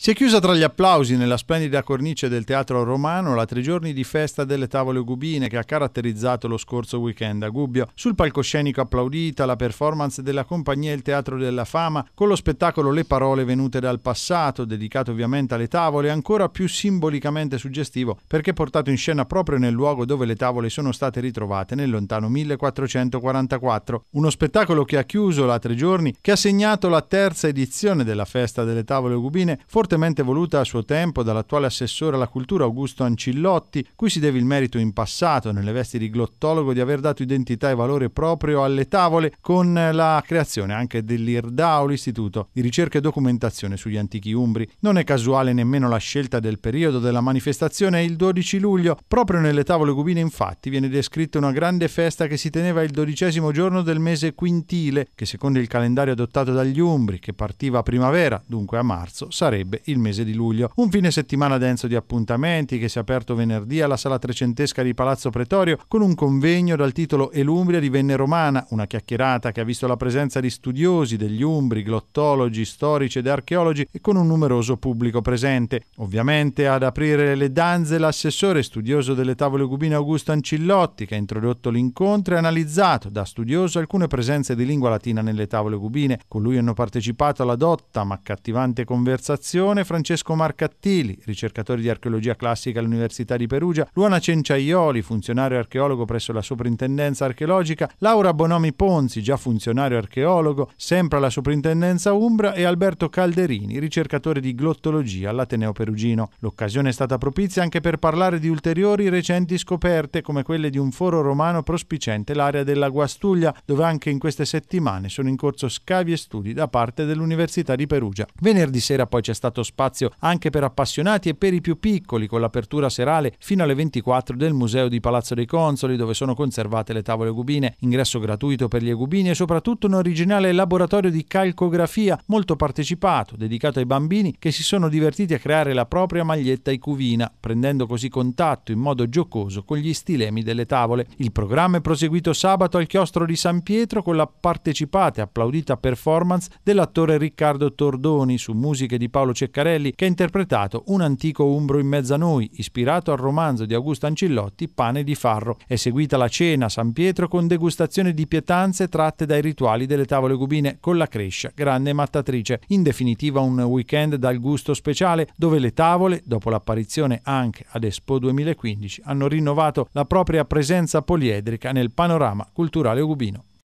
Si è chiusa tra gli applausi nella splendida cornice del Teatro Romano la tre giorni di festa delle tavole gubine che ha caratterizzato lo scorso weekend a Gubbio. Sul palcoscenico applaudita la performance della compagnia Il Teatro della Fama con lo spettacolo Le parole venute dal passato, dedicato ovviamente alle tavole, ancora più simbolicamente suggestivo perché portato in scena proprio nel luogo dove le tavole sono state ritrovate nel lontano 1444. Uno spettacolo che ha chiuso la tre giorni, che ha segnato la terza edizione della festa delle tavole gubine, fortemente voluta a suo tempo dall'attuale assessore alla cultura Augusto Ancillotti, cui si deve il merito in passato, nelle vesti di glottologo, di aver dato identità e valore proprio alle tavole con la creazione anche dell'Irdao, l'istituto di ricerca e documentazione sugli antichi umbri. Non è casuale nemmeno la scelta del periodo della manifestazione il 12 luglio. Proprio nelle tavole cubine, infatti, viene descritta una grande festa che si teneva il dodicesimo giorno del mese quintile, che secondo il calendario adottato dagli umbri, che partiva a primavera, dunque a marzo, sarebbe sarebbe il mese di luglio. Un fine settimana denso di appuntamenti che si è aperto venerdì alla sala trecentesca di Palazzo Pretorio con un convegno dal titolo E l'Umbria divenne romana, una chiacchierata che ha visto la presenza di studiosi degli umbri, glottologi, storici ed archeologi e con un numeroso pubblico presente. Ovviamente ad aprire le danze l'assessore studioso delle tavole gubine Augusto Ancillotti che ha introdotto l'incontro e analizzato da studioso alcune presenze di lingua latina nelle tavole gubine. Con lui hanno partecipato alla dotta ma accattivante conversazione Tortone, Francesco Marcattili, ricercatore di archeologia classica all'Università di Perugia, Luana Cenciaioli, funzionario archeologo presso la Soprintendenza archeologica, Laura Bonomi Ponzi, già funzionario archeologo, sempre alla Soprintendenza Umbra, e Alberto Calderini, ricercatore di glottologia all'Ateneo Perugino. L'occasione è stata propizia anche per parlare di ulteriori recenti scoperte, come quelle di un foro romano prospicente l'area della Guastuglia, dove anche in queste settimane sono in corso scavi e studi da parte dell'Università di Perugia. Venerdì sera poi c'è stato dato spazio anche per appassionati e per i più piccoli con l'apertura serale fino alle 24 del Museo di Palazzo dei Consoli dove sono conservate le tavole gubine, ingresso gratuito per gli egubini e soprattutto un originale laboratorio di calcografia molto partecipato, dedicato ai bambini che si sono divertiti a creare la propria maglietta icuvina, prendendo così contatto in modo giocoso con gli stilemi delle tavole. Il programma è proseguito sabato al chiostro di San Pietro con la partecipata e applaudita performance dell'attore Riccardo Tordoni su musiche di Paolo Ceccarelli, che ha interpretato un antico umbro in mezzo a noi, ispirato al romanzo di Augusto Ancillotti Pane di Farro. È seguita la cena a San Pietro con degustazione di pietanze tratte dai rituali delle tavole gubine con la crescia, grande mattatrice. In definitiva un weekend dal gusto speciale dove le tavole, dopo l'apparizione anche ad Expo 2015, hanno rinnovato la propria presenza poliedrica nel panorama culturale gubino.